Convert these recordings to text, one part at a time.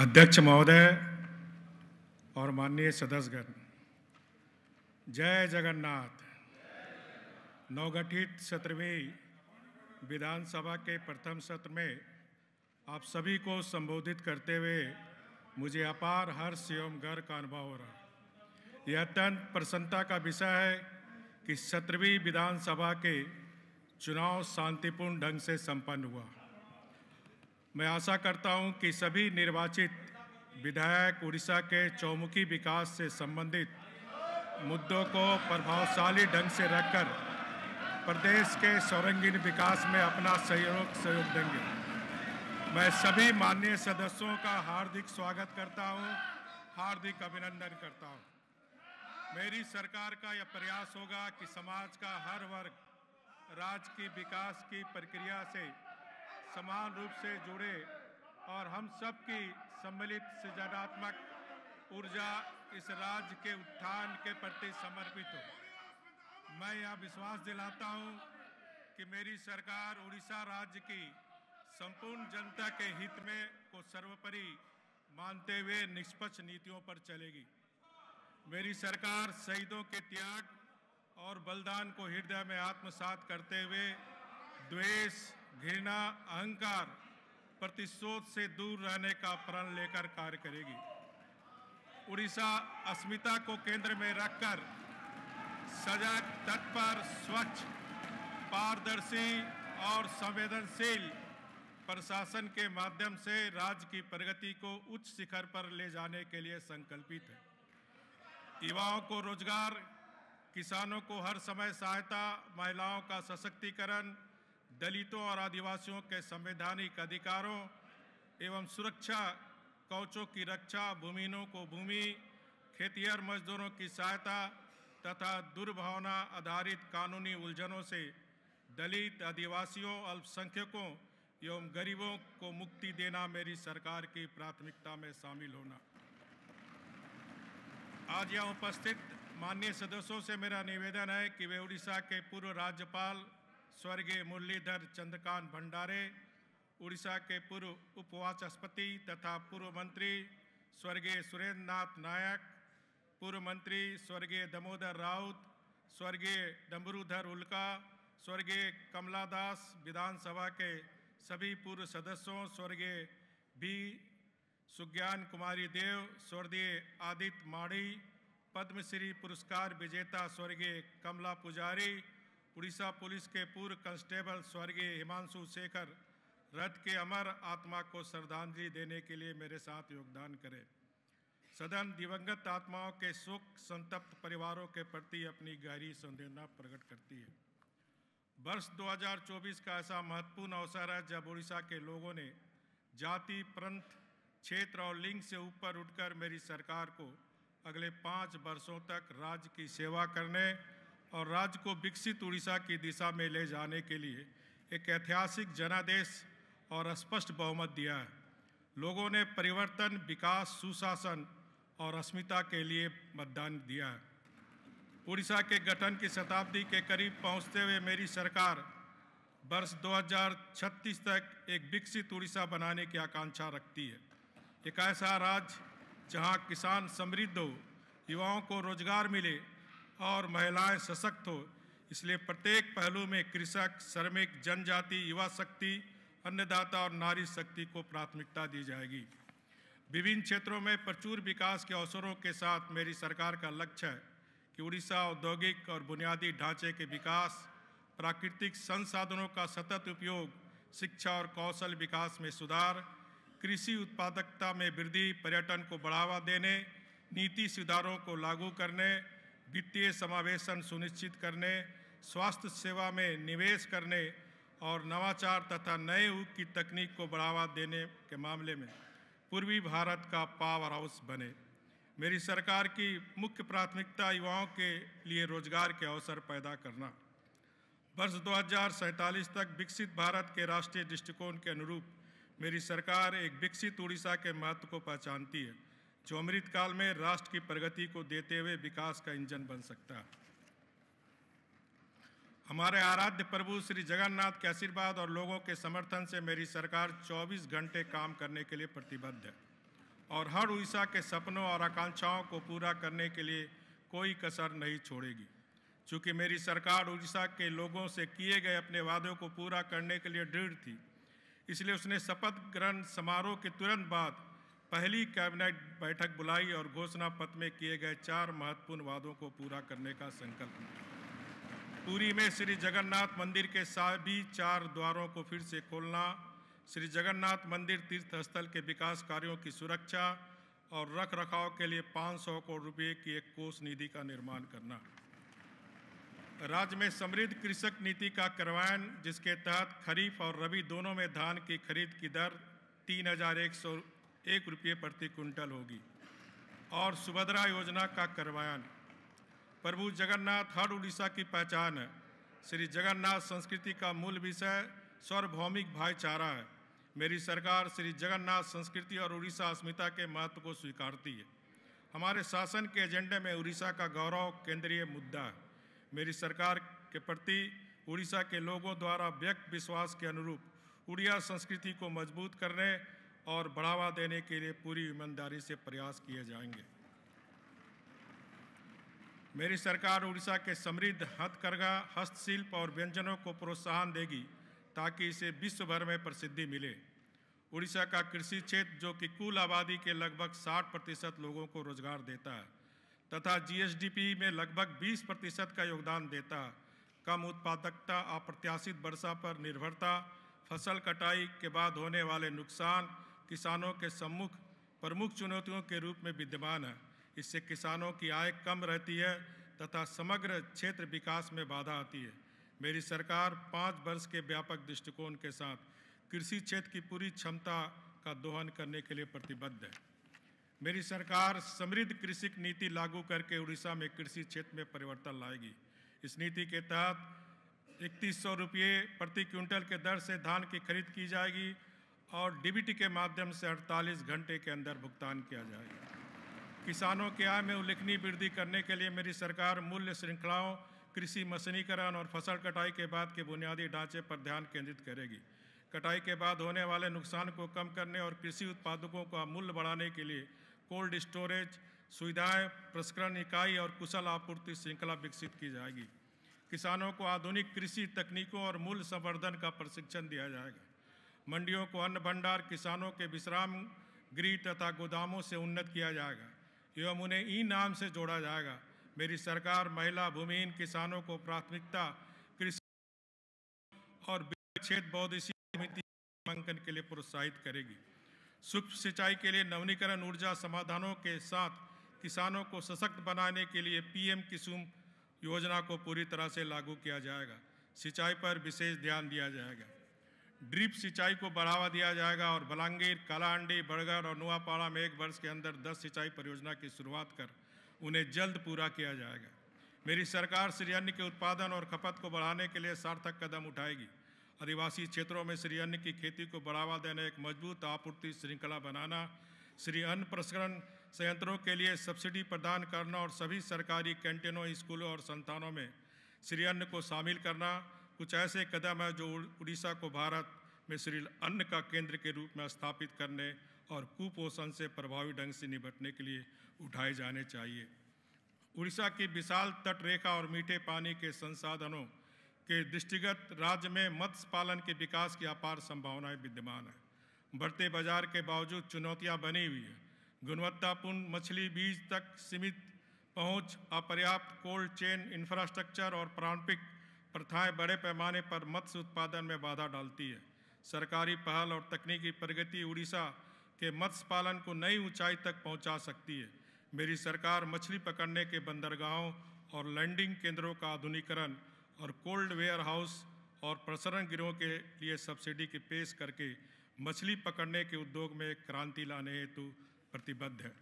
अध्यक्ष महोदय और माननीय सदस्यगण जय जगन्नाथ नवगठित सत्रहवीं विधानसभा के प्रथम सत्र में आप सभी को संबोधित करते हुए मुझे अपार हर्ष एवं गर्व का अनुभव हो रहा है यह अत्यंत प्रसन्नता का विषय है कि सत्रहवीं विधानसभा के चुनाव शांतिपूर्ण ढंग से संपन्न हुआ मैं आशा करता हूं कि सभी निर्वाचित विधायक उड़ीसा के चौमुखी विकास से संबंधित मुद्दों को प्रभावशाली ढंग से रखकर प्रदेश के सौरंगीन विकास में अपना सहयोग सहयोग देंगे मैं सभी माननीय सदस्यों का हार्दिक स्वागत करता हूं, हार्दिक अभिनंदन करता हूं। मेरी सरकार का यह प्रयास होगा कि समाज का हर वर्ग राज्य की विकास की प्रक्रिया से समान रूप से जुड़े और हम सब की सम्मिलित सृजनात्मक ऊर्जा इस राज्य के उत्थान के प्रति समर्पित हो मैं यह विश्वास दिलाता हूँ कि मेरी सरकार उड़ीसा राज्य की संपूर्ण जनता के हित में को सर्वोपरि मानते हुए निष्पक्ष नीतियों पर चलेगी मेरी सरकार शहीदों के त्याग और बलिदान को हृदय में आत्मसात करते हुए द्वेष घृणा अहंकार प्रतिशोध से दूर रहने का प्रण लेकर कार्य करेगी उड़ीसा अस्मिता को केंद्र में रखकर सजग तत्पर स्वच्छ पारदर्शी और संवेदनशील प्रशासन के माध्यम से राज्य की प्रगति को उच्च शिखर पर ले जाने के लिए संकल्पित है युवाओं को रोजगार किसानों को हर समय सहायता महिलाओं का सशक्तिकरण दलितों और आदिवासियों के संवैधानिक अधिकारों एवं सुरक्षा कौचों की रक्षा भूमिनों को भूमि खेतियर मजदूरों की सहायता तथा दुर्भावना आधारित कानूनी उलझनों से दलित आदिवासियों अल्पसंख्यकों एवं गरीबों को मुक्ति देना मेरी सरकार की प्राथमिकता में शामिल होना आज यहाँ उपस्थित माननीय सदस्यों से मेरा निवेदन है कि वे उड़ीसा के पूर्व राज्यपाल स्वर्गीय मुरलीधर चंद्रकांत भंडारे उड़ीसा के पूर्व उपवाचस्पति तथा पूर्व मंत्री स्वर्गीय सुरेंद्र नाथ नायक पूर्व मंत्री स्वर्गीय दमोदर राउत स्वर्गीय डमरूधर उल्का स्वर्गीय कमला दास विधानसभा के सभी पूर्व सदस्यों स्वर्गीय बी सुज्ञान कुमारी देव स्वर्गीय आदित्य माड़ी पद्मश्री पुरस्कार विजेता स्वर्गीय कमला पुजारी उड़ीसा पुलिस के पूर्व कांस्टेबल स्वर्गीय हिमांशु शेखर रथ के अमर आत्मा को श्रद्धांजलि देने के लिए मेरे साथ योगदान करें सदन दिवंगत आत्माओं के सुख संतप्त परिवारों के प्रति अपनी गहरी संवेदना प्रकट करती है वर्ष 2024 का ऐसा महत्वपूर्ण अवसर है जब उड़ीसा के लोगों ने जाति प्रंथ क्षेत्र और लिंग से ऊपर उठकर मेरी सरकार को अगले पाँच वर्षों तक राज्य की सेवा करने और राज्य को विकसित उड़ीसा की दिशा में ले जाने के लिए एक ऐतिहासिक जनादेश और स्पष्ट बहुमत दिया है लोगों ने परिवर्तन विकास सुशासन और अस्मिता के लिए मतदान दिया है उड़ीसा के गठन की शताब्दी के करीब पहुंचते हुए मेरी सरकार वर्ष 2036 तक एक विकसित उड़ीसा बनाने की आकांक्षा रखती है एक ऐसा राज्य जहां किसान समृद्ध हो युवाओं को रोजगार मिले और महिलाएं सशक्त हो इसलिए प्रत्येक पहलू में कृषक श्रमिक जनजाति युवा शक्ति अन्नदाता और नारी शक्ति को प्राथमिकता दी जाएगी विभिन्न क्षेत्रों में प्रचुर विकास के अवसरों के साथ मेरी सरकार का लक्ष्य है कि उड़ीसा औद्योगिक और बुनियादी ढांचे के विकास प्राकृतिक संसाधनों का सतत उपयोग शिक्षा और कौशल विकास में सुधार कृषि उत्पादकता में वृद्धि पर्यटन को बढ़ावा देने नीति सुधारों को लागू करने वित्तीय समावेशन सुनिश्चित करने स्वास्थ्य सेवा में निवेश करने और नवाचार तथा नए युग की तकनीक को बढ़ावा देने के मामले में पूर्वी भारत का पावर हाउस बने मेरी सरकार की मुख्य प्राथमिकता युवाओं के लिए रोजगार के अवसर पैदा करना वर्ष दो तक विकसित भारत के राष्ट्रीय दृष्टिकोण के अनुरूप मेरी सरकार एक विकसित उड़ीसा के महत्व को पहचानती है जो अमृत काल में राष्ट्र की प्रगति को देते हुए विकास का इंजन बन सकता है हमारे आराध्य प्रभु श्री जगन्नाथ के आशीर्वाद और लोगों के समर्थन से मेरी सरकार 24 घंटे काम करने के लिए प्रतिबद्ध है और हर उड़ीसा के सपनों और आकांक्षाओं को पूरा करने के लिए कोई कसर नहीं छोड़ेगी चूँकि मेरी सरकार उड़ीसा के लोगों से किए गए अपने वादों को पूरा करने के लिए दृढ़ थी इसलिए उसने शपथ ग्रहण समारोह के तुरंत बाद पहली कैबिनेट बैठक बुलाई और घोषणा पत्र में किए गए चार महत्वपूर्ण वादों को पूरा करने का संकल्प लिया पूरी में श्री जगन्नाथ मंदिर के सभी चार द्वारों को फिर से खोलना श्री जगन्नाथ मंदिर तीर्थ स्थल के विकास कार्यों की सुरक्षा और रख रखाव के लिए 500 करोड़ रुपये की एक कोष निधि का निर्माण करना राज्य में समृद्ध कृषक नीति का कार्यान्वयन जिसके तहत खरीफ और रबी दोनों में धान की खरीद की दर तीन हजार एक सौ एक रुपये प्रति कुंटल होगी और सुभद्रा योजना का करवायन प्रभु जगन्नाथ हर उड़ीसा की पहचान है श्री जगन्नाथ संस्कृति का मूल विषय सार्वभौमिक भाईचारा है मेरी सरकार श्री जगन्नाथ संस्कृति और उड़ीसा अस्मिता के महत्व को स्वीकारती है हमारे शासन के एजेंडे में उड़ीसा का गौरव केंद्रीय मुद्दा है मेरी सरकार के प्रति उड़ीसा के लोगों द्वारा व्यक्त विश्वास के अनुरूप उड़िया संस्कृति को मजबूत करने और बढ़ावा देने के लिए पूरी ईमानदारी से प्रयास किए जाएंगे मेरी सरकार उड़ीसा के समृद्ध हथकरघा हस्तशिल्प और व्यंजनों को प्रोत्साहन देगी ताकि इसे विश्व भर में प्रसिद्धि मिले उड़ीसा का कृषि क्षेत्र जो कि कुल आबादी के लगभग 60 प्रतिशत लोगों को रोजगार देता है तथा जीएसडीपी में लगभग 20 प्रतिशत का योगदान देता है कम उत्पादकता अप्रत्याशित वर्षा पर निर्भरता फसल कटाई के बाद होने वाले नुकसान किसानों के सम्मुख प्रमुख चुनौतियों के रूप में विद्यमान है इससे किसानों की आय कम रहती है तथा समग्र क्षेत्र विकास में बाधा आती है मेरी सरकार पाँच वर्ष के व्यापक दृष्टिकोण के साथ कृषि क्षेत्र की पूरी क्षमता का दोहन करने के लिए प्रतिबद्ध है मेरी सरकार समृद्ध कृषि नीति लागू करके उड़ीसा में कृषि क्षेत्र में परिवर्तन लाएगी इस नीति के तहत इकतीस सौ रुपये प्रति क्विंटल के दर से धान की खरीद की जाएगी और डीबीटी के माध्यम से 48 घंटे के अंदर भुगतान किया जाएगा किसानों की आय में उल्लेखनीय वृद्धि करने के लिए मेरी सरकार मूल्य श्रृंखलाओं कृषि मशीनीकरण और फसल कटाई के बाद के बुनियादी ढांचे पर ध्यान केंद्रित करेगी कटाई के बाद होने वाले नुकसान को कम करने और कृषि उत्पादकों का मूल्य बढ़ाने के लिए कोल्ड स्टोरेज सुविधाएं प्रस्करण इकाई और कुशल आपूर्ति श्रृंखला विकसित की जाएगी किसानों को आधुनिक कृषि तकनीकों और मूल्य संवर्धन का प्रशिक्षण दिया जाएगा मंडियों को अन्न भंडार किसानों के विश्राम गृह तथा गोदामों से उन्नत किया जाएगा एवं उन्हें ई नाम से जोड़ा जाएगा मेरी सरकार महिला भूमिहीन किसानों को प्राथमिकता कृषि और क्षेत्र बौद्धिक समिति नामांकन के लिए प्रोत्साहित करेगी सूक्ष्म सिंचाई के लिए नवीनीकरण ऊर्जा समाधानों के साथ किसानों को सशक्त बनाने के लिए पीएम किसुम योजना को पूरी तरह से लागू किया जाएगा सिंचाई पर विशेष ध्यान दिया जाएगा ड्रिप सिंचाई को बढ़ावा दिया जाएगा और बलांगीर कालाहंडी बड़गढ़ और नुआपाड़ा में एक वर्ष के अंदर 10 सिंचाई परियोजना की शुरुआत कर उन्हें जल्द पूरा किया जाएगा मेरी सरकार श्रीअन्न के उत्पादन और खपत को बढ़ाने के लिए सार्थक कदम उठाएगी आदिवासी क्षेत्रों में श्रीअन्न की खेती को बढ़ावा देने एक मजबूत आपूर्ति श्रृंखला बनाना श्री अन्न प्रसंस्करण संयंत्रों के लिए सब्सिडी प्रदान करना और सभी सरकारी कैंटीनों स्कूलों और संस्थानों में श्री अन्न को शामिल करना कुछ ऐसे कदम हैं जो उड़ीसा को भारत में श्रील अन्न का केंद्र के रूप में स्थापित करने और कुपोषण से प्रभावी ढंग से निपटने के लिए उठाए जाने चाहिए उड़ीसा की विशाल तटरेखा और मीठे पानी के संसाधनों के दृष्टिगत राज्य में मत्स्य पालन के विकास की अपार संभावनाएं विद्यमान है बढ़ते बाजार के बावजूद चुनौतियां बनी हुई है गुणवत्तापूर्ण मछली बीज तक सीमित पहुंच अपर्याप्त कोल्ड चेन इंफ्रास्ट्रक्चर और प्रारंभिक प्रथाएं बड़े पैमाने पर मत्स्य उत्पादन में बाधा डालती है सरकारी पहल और तकनीकी प्रगति उड़ीसा के मत्स्य पालन को नई ऊंचाई तक पहुंचा सकती है मेरी सरकार मछली पकड़ने के बंदरगाहों और लैंडिंग केंद्रों का आधुनिकरण और कोल्ड वेयर हाउस और प्रसरण गिरोह के लिए सब्सिडी की पेश करके मछली पकड़ने के उद्योग में क्रांति लाने हेतु प्रतिबद्ध है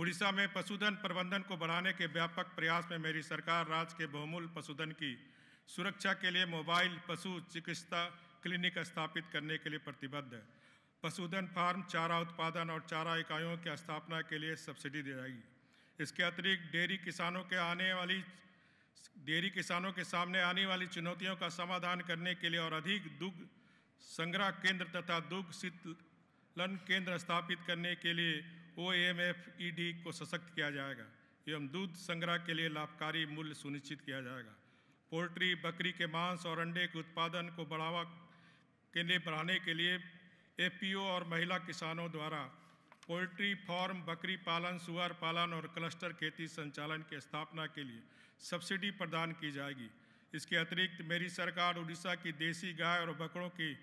उड़ीसा में पशुधन प्रबंधन को बढ़ाने के व्यापक प्रयास में मेरी सरकार राज्य के बहुमूल्य पशुधन की सुरक्षा के लिए मोबाइल पशु चिकित्सा क्लिनिक स्थापित करने के लिए प्रतिबद्ध है पशुधन फार्म चारा उत्पादन और चारा इकाइयों की स्थापना के लिए सब्सिडी दी जाएगी इसके अतिरिक्त डेयरी किसानों के आने वाली डेयरी किसानों के सामने आने वाली चुनौतियों का समाधान करने के लिए और अधिक दुग्ध संग्रह केंद्र तथा दुग्ध शीतलन केंद्र स्थापित करने के लिए O M F E D को सशक्त किया जाएगा एवं दूध संग्रह के लिए लाभकारी मूल्य सुनिश्चित किया जाएगा पोल्ट्री बकरी के मांस और अंडे के उत्पादन को बढ़ावा के लिए बढ़ाने के लिए एफपीओ और महिला किसानों द्वारा पोल्ट्री फार्म बकरी पालन सुअर पालन और क्लस्टर खेती संचालन की स्थापना के लिए सब्सिडी प्रदान की जाएगी इसके अतिरिक्त मेरी सरकार उड़ीसा की देसी गाय और बकरों की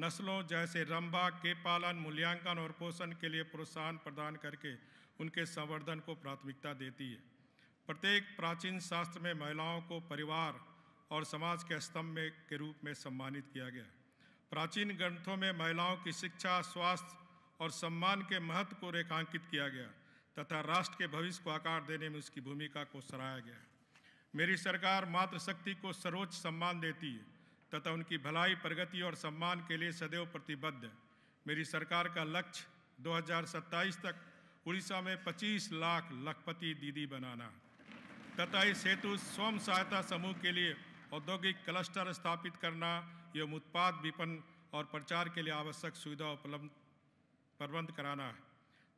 नस्लों जैसे रंबा के पालन मूल्यांकन और पोषण के लिए प्रोत्साहन प्रदान करके उनके संवर्धन को प्राथमिकता देती है प्रत्येक प्राचीन शास्त्र में महिलाओं को परिवार और समाज के स्तंभ में के रूप में सम्मानित किया गया प्राचीन ग्रंथों में महिलाओं की शिक्षा स्वास्थ्य और सम्मान के महत्व को रेखांकित किया गया तथा राष्ट्र के भविष्य को आकार देने में उसकी भूमिका को सराहा गया मेरी सरकार मातृशक्ति को सर्वोच्च सम्मान देती है तथा उनकी भलाई प्रगति और सम्मान के लिए सदैव प्रतिबद्ध मेरी सरकार का लक्ष्य 2027 तक उड़ीसा में 25 लाख लखपति दीदी बनाना तथा इस हेतु स्वयं सहायता समूह के लिए औद्योगिक क्लस्टर स्थापित करना एवं उत्पाद विपणन और प्रचार के लिए आवश्यक सुविधा उपलब्ध प्रबंध कराना है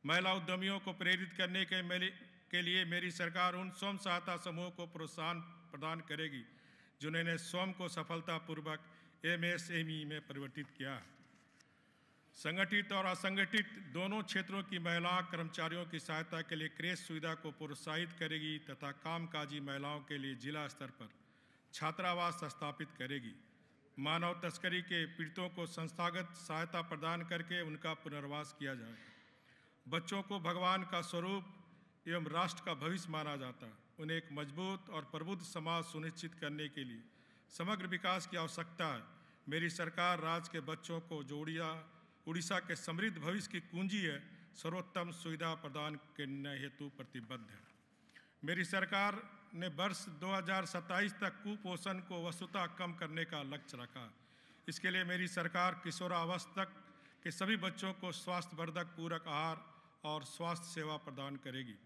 महिला उद्यमियों को प्रेरित करने के मेरे के लिए मेरी सरकार उन स्वयं सहायता समूहों को प्रोत्साहन प्रदान करेगी जिन्होंने स्वयं को सफलतापूर्वक एम एम एस ई में परिवर्तित किया संगठित और असंगठित दोनों क्षेत्रों की महिला कर्मचारियों की सहायता के लिए क्रेस सुविधा को प्रोत्साहित करेगी तथा कामकाजी महिलाओं के लिए जिला स्तर पर छात्रावास स्थापित करेगी मानव तस्करी के पीड़ितों को संस्थागत सहायता प्रदान करके उनका पुनर्वास किया जाएगा बच्चों को भगवान का स्वरूप एवं राष्ट्र का भविष्य माना जाता है उन्हें एक मजबूत और प्रबुद्ध समाज सुनिश्चित करने के लिए समग्र विकास की आवश्यकता है मेरी सरकार राज्य के बच्चों को जोड़िया उड़ीसा के समृद्ध भविष्य की कुंजी है सर्वोत्तम सुविधा प्रदान करने हेतु प्रतिबद्ध है मेरी सरकार ने वर्ष 2027 तक कुपोषण को वस्तुता कम करने का लक्ष्य रखा इसके लिए मेरी सरकार किशोरावस्था तक के सभी बच्चों को स्वास्थ्यवर्धक पूरक आहार और स्वास्थ्य सेवा प्रदान करेगी